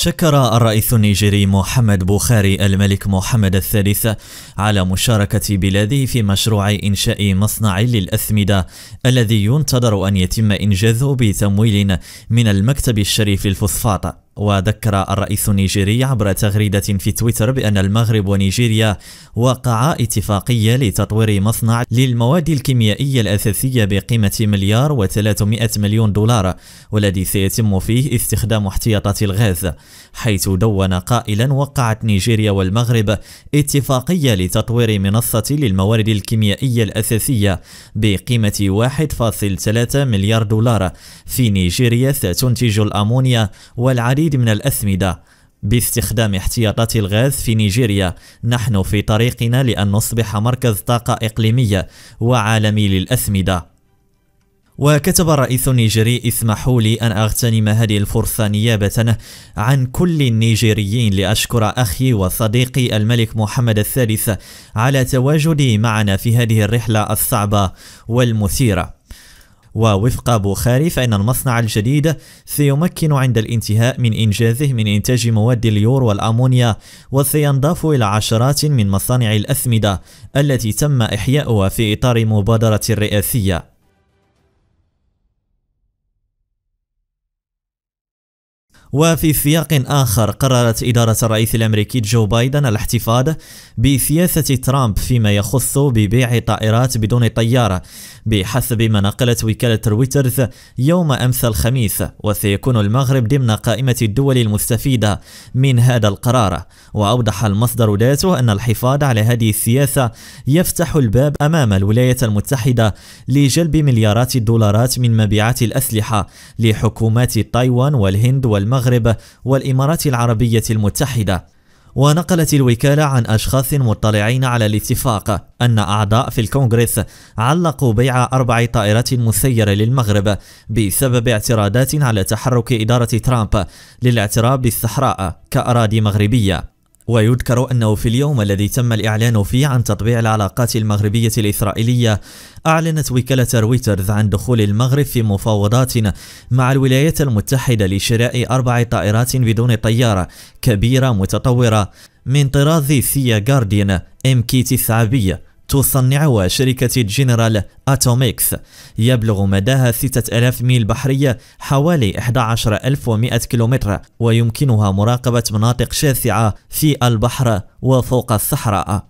شكر الرئيس النيجيري محمد بوخاري الملك محمد الثالث على مشاركة بلاده في مشروع إنشاء مصنع للأسمدة الذي ينتظر أن يتم إنجازه بتمويل من المكتب الشريف للفوسفاط وذكر الرئيس النيجيري عبر تغريدة في تويتر بأن المغرب ونيجيريا وقعا اتفاقية لتطوير مصنع للمواد الكيميائية الأساسية بقيمة مليار و300 مليون دولار والذي سيتم فيه استخدام احتياطات الغاز حيث دون قائلا وقعت نيجيريا والمغرب اتفاقية لتطوير منصة للموارد الكيميائية الأساسية بقيمة 1.3 مليار دولار في نيجيريا ستنتج الأمونيا والعديد العديد من الأثمدة باستخدام احتياطات الغاز في نيجيريا نحن في طريقنا لأن نصبح مركز طاقة إقليمية وعالمي للأثمدة وكتب الرئيس النيجيري اسمحوا لي أن أغتنم هذه الفرصة نيابة عن كل النيجيريين لأشكر أخي وصديقي الملك محمد الثالث على تواجدي معنا في هذه الرحلة الصعبة والمثيرة ووفق بوخاري فإن المصنع الجديد سيمكن عند الانتهاء من إنجازه من إنتاج مواد اليور والأمونيا وسينضاف إلى عشرات من مصانع الأسمدة التي تم إحياؤها في إطار مبادرة رئاسية وفي سياق آخر قررت إدارة الرئيس الأمريكي جو بايدن الاحتفاظ بسياسة ترامب فيما يخص ببيع طائرات بدون طيارة بحسب ما نقلت وكالة رويترز يوم أمس الخميس وسيكون المغرب ضمن قائمة الدول المستفيدة من هذا القرار وأوضح المصدر ذاته أن الحفاظ على هذه السياسة يفتح الباب أمام الولايات المتحدة لجلب مليارات الدولارات من مبيعات الأسلحة لحكومات تايوان والهند والمغرب المغرب والإمارات العربية المتحدة ونقلت الوكالة عن أشخاص مطلعين على الاتفاق أن أعضاء في الكونغرس علقوا بيع أربع طائرات مسيرة للمغرب بسبب اعتراضات على تحرك إدارة ترامب للاعتراف بالصحراء كأراضي مغربية ويذكر أنه في اليوم الذي تم الإعلان فيه عن تطبيع العلاقات المغربية الإسرائيلية أعلنت وكالة رويترز عن دخول المغرب في مفاوضات مع الولايات المتحدة لشراء أربع طائرات بدون طيارة كبيرة متطورة من طراز سيا جارديان ام كي 9 تصنعها شركة جنرال أتوميكس يبلغ مداها 6000 ميل بحرية حوالي 11100 كيلومتر ويمكنها مراقبة مناطق شاسعة في البحر وفوق الصحراء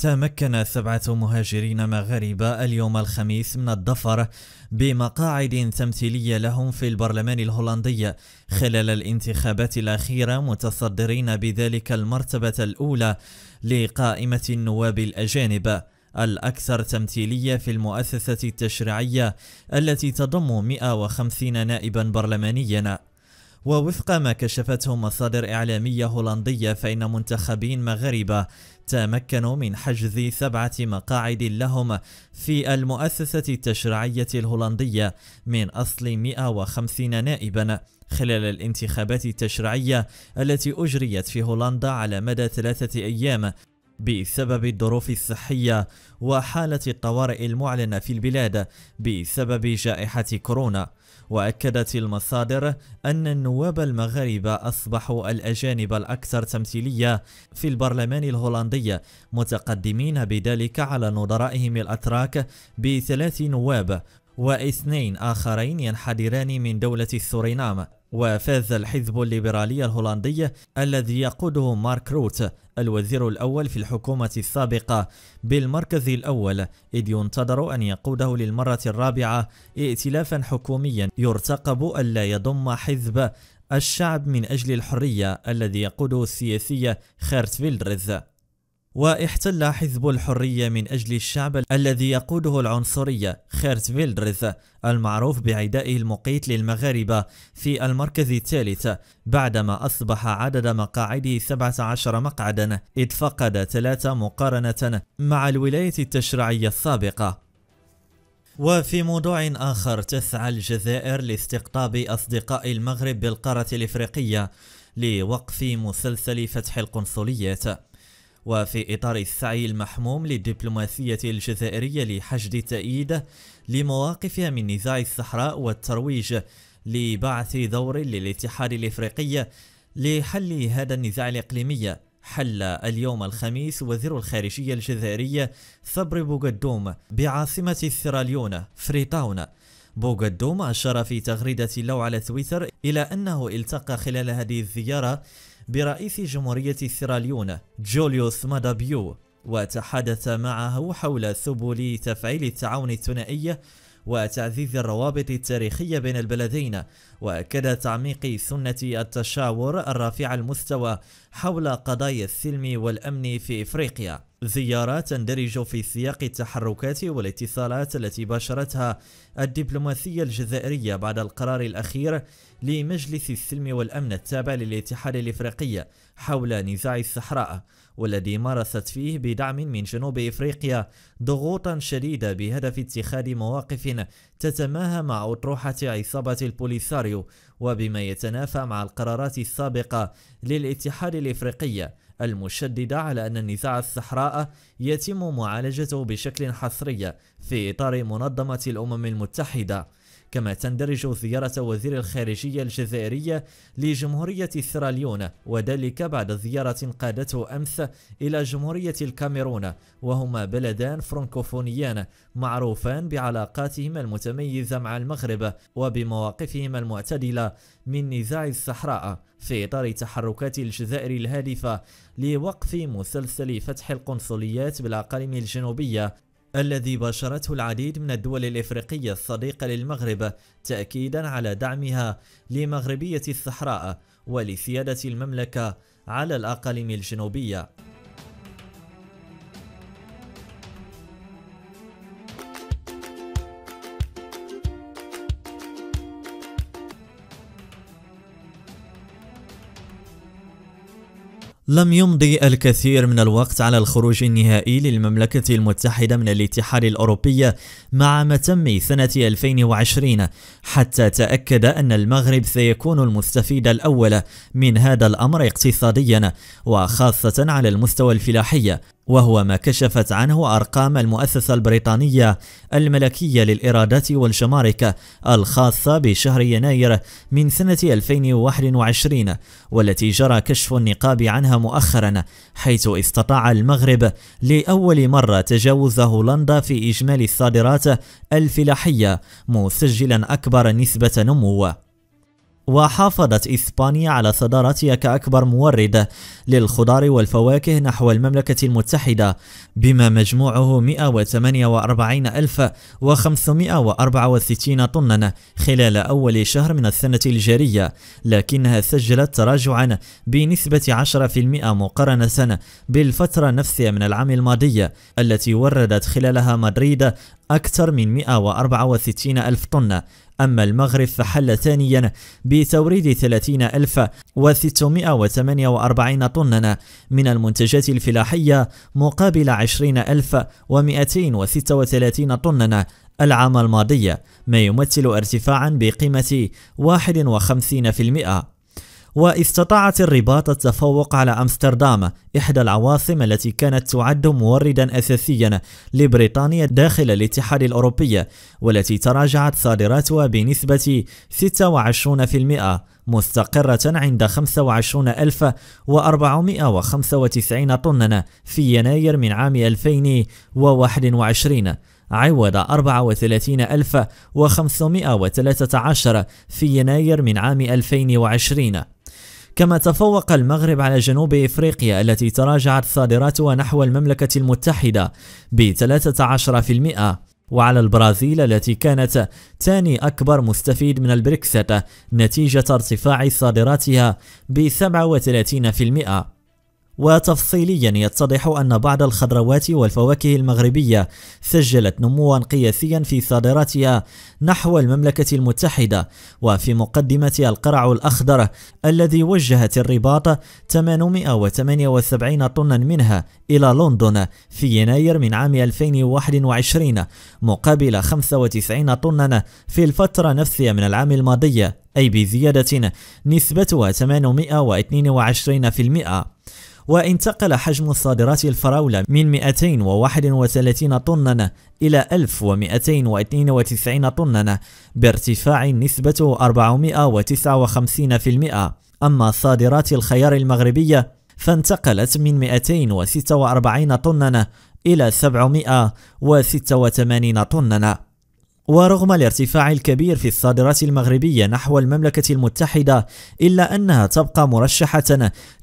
تمكن سبعة مهاجرين مغاربة اليوم الخميس من الظفر بمقاعد تمثيلية لهم في البرلمان الهولندي خلال الانتخابات الأخيرة متصدرين بذلك المرتبة الأولى لقائمة النواب الأجانب الأكثر تمثيلية في المؤسسة التشريعية التي تضم 150 نائبا برلمانيا ووفق ما كشفته مصادر إعلامية هولندية فإن منتخبين مغاربة تمكنوا من حجز سبعة مقاعد لهم في المؤسسة التشريعية الهولندية من أصل 150 نائبا خلال الانتخابات التشريعية التي أجريت في هولندا على مدى ثلاثة أيام بسبب الظروف الصحية وحالة الطوارئ المعلنة في البلاد بسبب جائحة كورونا وأكدت المصادر أن النواب المغاربة أصبحوا الأجانب الأكثر تمثيلية في البرلمان الهولندي متقدمين بذلك على نظرائهم الأتراك بثلاث نواب واثنين آخرين ينحدران من دولة السورينام وفاز الحزب الليبرالي الهولندي الذي يقوده مارك روت الوزير الأول في الحكومة السابقة بالمركز الأول إذ ينتظر أن يقوده للمرة الرابعة ائتلافا حكوميا يرتقب ألا يضم حزب الشعب من أجل الحرية الذي يقوده السياسي خيرت فيلدرز واحتل حزب الحرية من أجل الشعب الذي يقوده العنصرية خيرت فيلدرز المعروف بعدائه المقيت للمغاربة في المركز الثالث بعدما أصبح عدد مقاعده 17 مقعدا إذ فقد ثلاثة مقارنة مع الولاية التشريعية السابقة وفي موضوع آخر تسعى الجزائر لاستقطاب أصدقاء المغرب بالقارة الإفريقية لوقف مسلسل فتح القنصليات وفي إطار السعي المحموم للدبلوماسية الجزائرية لحشد التأييد لمواقفها من نزاع الصحراء والترويج لبعث دور للاتحاد الإفريقي لحل هذا النزاع الإقليمي حل اليوم الخميس وزير الخارجية الجزائرية صبري بوغدوم بعاصمة السيراليون فريتاون بوغدوم أشار في تغريدة له على تويتر إلى أنه التقى خلال هذه الزيارة برئيس جمهورية سيراليون جوليوس مادابيو وتحدث معه حول سبل تفعيل التعاون الثنائي وتعزيز الروابط التاريخية بين البلدين وأكد تعميق سنة التشاور الرافعة المستوى حول قضايا السلم والأمن في إفريقيا زيارات تندرج في سياق التحركات والاتصالات التي باشرتها الدبلوماسية الجزائرية بعد القرار الأخير لمجلس السلم والأمن التابع للاتحاد الإفريقي حول نزاع الصحراء والذي مارست فيه بدعم من جنوب إفريقيا ضغوطا شديدة بهدف اتخاذ مواقف تتماهى مع أطروحة عصابة البوليساريو وبما يتنافى مع القرارات السابقة للاتحاد الإفريقي المشددة على أن النزاع الصحراء يتم معالجته بشكل حصري في إطار منظمة الأمم المتحدة كما تندرج زيارة وزير الخارجية الجزائرية لجمهورية سيراليون وذلك بعد زيارة قادته أمس إلى جمهورية الكاميرون وهما بلدان فرنكوفونيان معروفان بعلاقاتهما المتميزة مع المغرب وبمواقفهما المعتدلة من نزاع الصحراء في إطار تحركات الجزائر الهادفة لوقف مسلسل فتح القنصليات بالأقاليم الجنوبية الذي باشرته العديد من الدول الإفريقية الصديقة للمغرب تأكيدا على دعمها لمغربية الصحراء ولسيادة المملكة على الأقاليم الجنوبية لم يمضي الكثير من الوقت على الخروج النهائي للمملكة المتحدة من الاتحاد الأوروبي مع متم سنة 2020 حتى تأكد أن المغرب سيكون المستفيد الأول من هذا الأمر اقتصاديا وخاصة على المستوى الفلاحي وهو ما كشفت عنه أرقام المؤسسة البريطانية الملكية للإيرادات والشمارك الخاصة بشهر يناير من سنة 2021 والتي جرى كشف النقاب عنها مؤخرا حيث استطاع المغرب لأول مرة تجاوز هولندا في إجمالي الصادرات الفلاحية مسجلا أكبر نسبة نمو وحافظت إسبانيا على صدارتها كأكبر مورد للخضار والفواكه نحو المملكة المتحدة بما مجموعه 148,564 طنا خلال أول شهر من السنة الجارية لكنها سجلت تراجعا بنسبة 10% مقارنة بالفترة نفسها من العام الماضي التي وردت خلالها مدريد أكثر من 164 ألف طن أما المغرب فحل ثانيا بتوريد 30648 طنا من المنتجات الفلاحية مقابل 20236 طنا العام الماضي ما يمثل ارتفاعا بقيمة 51% واستطاعت الرباط التفوق على أمستردام إحدى العواصم التي كانت تعد موردا أساسيا لبريطانيا داخل الاتحاد الأوروبي والتي تراجعت صادراتها بنسبة 26% مستقرة عند 25495 طنا في يناير من عام 2021 عوض 34513 في يناير من عام 2020 كما تفوق المغرب على جنوب إفريقيا التي تراجعت صادراتها نحو المملكة المتحدة ب 13% وعلى البرازيل التي كانت ثاني أكبر مستفيد من البريكسات نتيجة ارتفاع صادراتها ب 37% وتفصيليا يتضح أن بعض الخضروات والفواكه المغربية سجلت نموا قياسيا في صادراتها نحو المملكة المتحدة وفي مقدمتها القرع الأخضر الذي وجهت الرباط 878 طنا منها إلى لندن في يناير من عام 2021 مقابل 95 طنا في الفترة نفسها من العام الماضي أي بزيادة نسبتها 822% وانتقل حجم الصادرات الفراولة من 231 طنا إلى 1292 طنا بارتفاع نسبته 459% أما صادرات الخيار المغربية فانتقلت من 246 طنا إلى 786 طنا ورغم الارتفاع الكبير في الصادرات المغربية نحو المملكة المتحدة إلا أنها تبقى مرشحة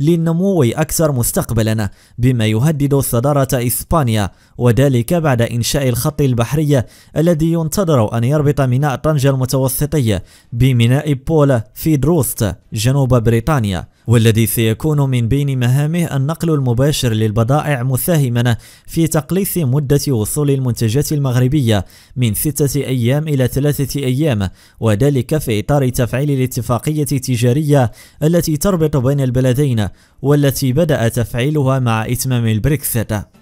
للنمو أكثر مستقبلا بما يهدد صدارة إسبانيا وذلك بعد إنشاء الخط البحري الذي ينتظر أن يربط ميناء طنجة المتوسطية بميناء بول في دروست جنوب بريطانيا والذي سيكون من بين مهامه النقل المباشر للبضائع مساهما في تقليص مدة وصول المنتجات المغربية من ستة أيام أيام إلى ثلاثة أيام وذلك في إطار تفعيل الاتفاقية التجارية التي تربط بين البلدين والتي بدأ تفعيلها مع إتمام البريكسيت